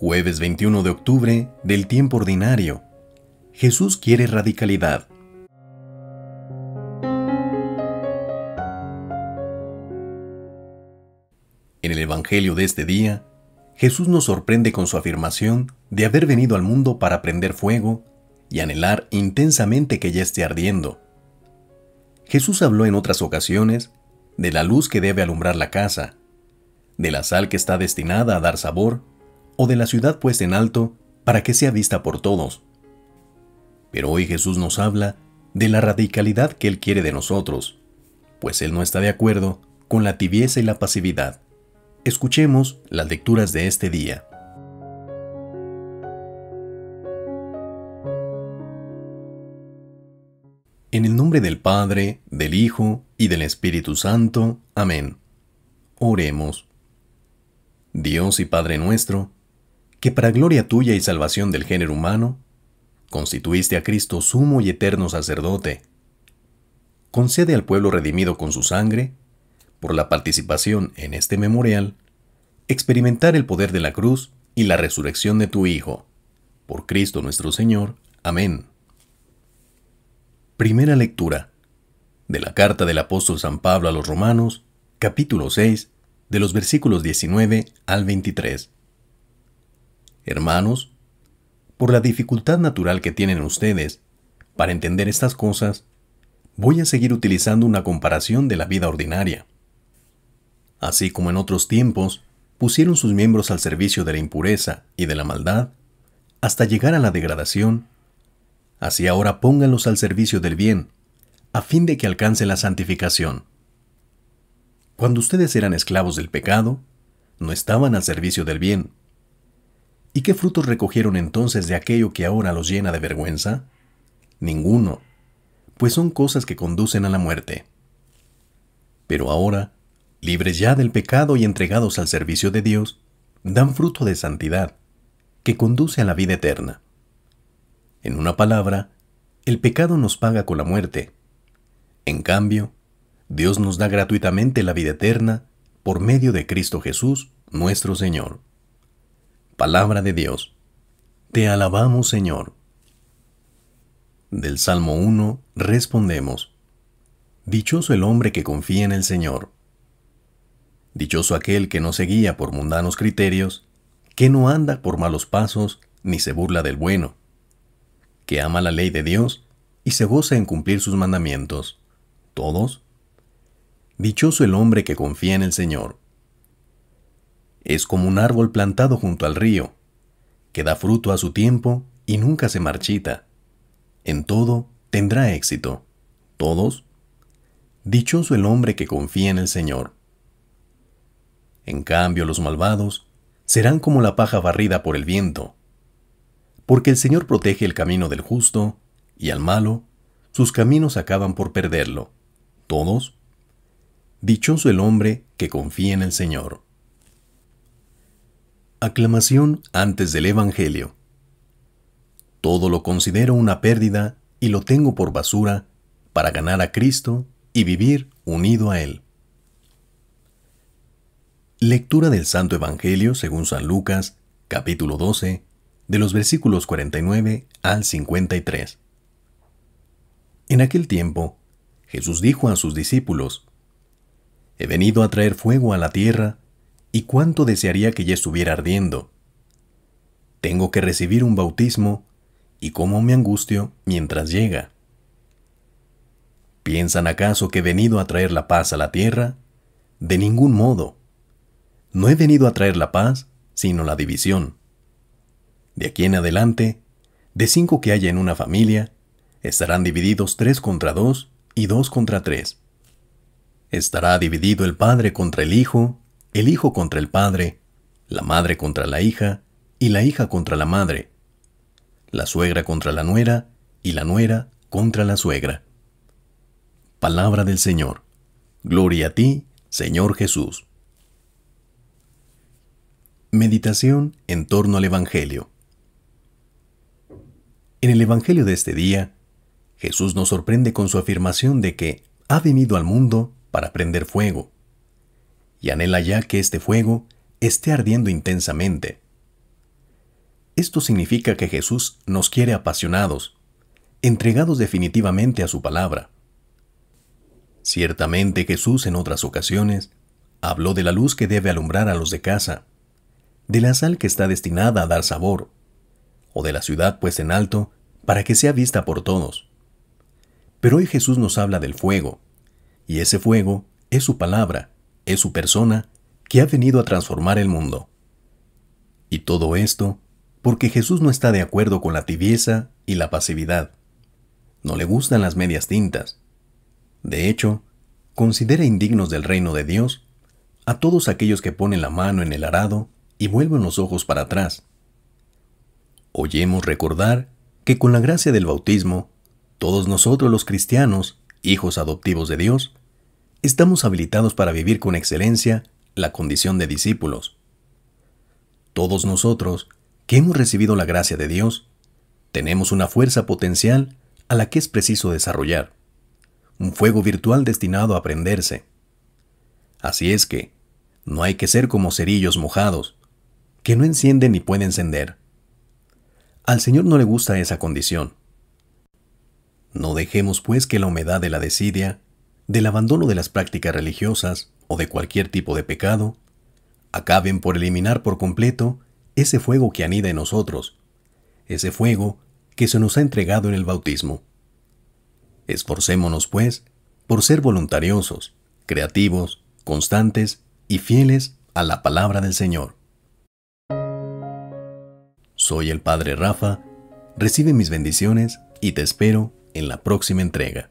Jueves 21 de octubre del tiempo ordinario. Jesús quiere radicalidad. En el Evangelio de este día, Jesús nos sorprende con su afirmación de haber venido al mundo para prender fuego y anhelar intensamente que ya esté ardiendo. Jesús habló en otras ocasiones de la luz que debe alumbrar la casa, de la sal que está destinada a dar sabor o de la ciudad puesta en alto para que sea vista por todos. Pero hoy Jesús nos habla de la radicalidad que Él quiere de nosotros, pues Él no está de acuerdo con la tibieza y la pasividad. Escuchemos las lecturas de este día. En el nombre del Padre, del Hijo y del Espíritu Santo. Amén. Oremos. Dios y Padre nuestro, que para gloria tuya y salvación del género humano, constituiste a Cristo sumo y eterno sacerdote. Concede al pueblo redimido con su sangre, por la participación en este memorial, experimentar el poder de la cruz y la resurrección de tu Hijo. Por Cristo nuestro Señor. Amén. Primera lectura de la carta del apóstol San Pablo a los Romanos, capítulo 6, de los versículos 19 al 23 hermanos, por la dificultad natural que tienen ustedes para entender estas cosas, voy a seguir utilizando una comparación de la vida ordinaria. Así como en otros tiempos, pusieron sus miembros al servicio de la impureza y de la maldad, hasta llegar a la degradación, así ahora pónganlos al servicio del bien, a fin de que alcance la santificación. Cuando ustedes eran esclavos del pecado, no estaban al servicio del bien, ¿Y qué frutos recogieron entonces de aquello que ahora los llena de vergüenza? Ninguno, pues son cosas que conducen a la muerte. Pero ahora, libres ya del pecado y entregados al servicio de Dios, dan fruto de santidad, que conduce a la vida eterna. En una palabra, el pecado nos paga con la muerte. En cambio, Dios nos da gratuitamente la vida eterna por medio de Cristo Jesús, nuestro Señor. Palabra de Dios. Te alabamos, Señor. Del Salmo 1 respondemos. Dichoso el hombre que confía en el Señor. Dichoso aquel que no se guía por mundanos criterios, que no anda por malos pasos, ni se burla del bueno, que ama la ley de Dios y se goza en cumplir sus mandamientos. ¿Todos? Dichoso el hombre que confía en el Señor es como un árbol plantado junto al río, que da fruto a su tiempo y nunca se marchita. En todo tendrá éxito. ¿Todos? Dichoso el hombre que confía en el Señor. En cambio, los malvados serán como la paja barrida por el viento, porque el Señor protege el camino del justo, y al malo, sus caminos acaban por perderlo. ¿Todos? Dichoso el hombre que confía en el Señor. Aclamación antes del Evangelio. Todo lo considero una pérdida y lo tengo por basura para ganar a Cristo y vivir unido a Él. Lectura del Santo Evangelio según San Lucas, capítulo 12, de los versículos 49 al 53. En aquel tiempo, Jesús dijo a sus discípulos, He venido a traer fuego a la tierra y cuánto desearía que ya estuviera ardiendo. Tengo que recibir un bautismo y cómo me angustio mientras llega. ¿Piensan acaso que he venido a traer la paz a la tierra? De ningún modo. No he venido a traer la paz, sino la división. De aquí en adelante, de cinco que haya en una familia, estarán divididos tres contra dos y dos contra tres. Estará dividido el padre contra el hijo el hijo contra el padre, la madre contra la hija y la hija contra la madre, la suegra contra la nuera y la nuera contra la suegra. Palabra del Señor. Gloria a ti, Señor Jesús. Meditación en torno al Evangelio. En el Evangelio de este día, Jesús nos sorprende con su afirmación de que ha venido al mundo para prender fuego, y anhela ya que este fuego esté ardiendo intensamente. Esto significa que Jesús nos quiere apasionados, entregados definitivamente a su palabra. Ciertamente Jesús en otras ocasiones habló de la luz que debe alumbrar a los de casa, de la sal que está destinada a dar sabor, o de la ciudad puesta en alto para que sea vista por todos. Pero hoy Jesús nos habla del fuego, y ese fuego es su palabra, es su persona que ha venido a transformar el mundo. Y todo esto porque Jesús no está de acuerdo con la tibieza y la pasividad. No le gustan las medias tintas. De hecho, considera indignos del reino de Dios a todos aquellos que ponen la mano en el arado y vuelven los ojos para atrás. Oyemos recordar que con la gracia del bautismo, todos nosotros los cristianos, hijos adoptivos de Dios, estamos habilitados para vivir con excelencia la condición de discípulos. Todos nosotros, que hemos recibido la gracia de Dios, tenemos una fuerza potencial a la que es preciso desarrollar, un fuego virtual destinado a prenderse. Así es que, no hay que ser como cerillos mojados, que no encienden ni pueden encender. Al Señor no le gusta esa condición. No dejemos pues que la humedad de la desidia del abandono de las prácticas religiosas o de cualquier tipo de pecado, acaben por eliminar por completo ese fuego que anida en nosotros, ese fuego que se nos ha entregado en el bautismo. Esforcémonos, pues, por ser voluntariosos, creativos, constantes y fieles a la palabra del Señor. Soy el Padre Rafa, recibe mis bendiciones y te espero en la próxima entrega.